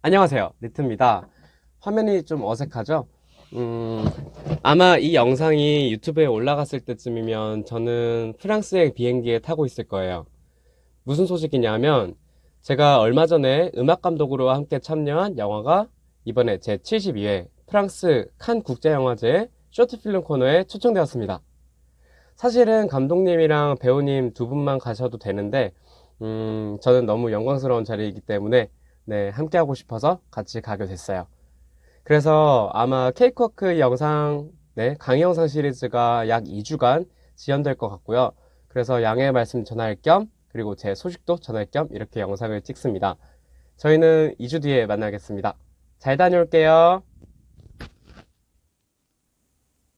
안녕하세요 니트입니다 화면이 좀 어색하죠? 음, 아마 이 영상이 유튜브에 올라갔을 때쯤이면 저는 프랑스의 비행기에 타고 있을 거예요 무슨 소식이냐면 제가 얼마 전에 음악감독으로 함께 참여한 영화가 이번에 제72회 프랑스 칸 국제영화제 쇼트필름 코너에 초청되었습니다 사실은 감독님이랑 배우님 두 분만 가셔도 되는데 음, 저는 너무 영광스러운 자리이기 때문에 네, 함께 하고 싶어서 같이 가게 됐어요. 그래서 아마 케이크워크 영상, 네, 강의 영상 시리즈가 약 2주간 지연될 것 같고요. 그래서 양해 말씀 전할 겸, 그리고 제 소식도 전할 겸 이렇게 영상을 찍습니다. 저희는 2주 뒤에 만나겠습니다. 잘 다녀올게요.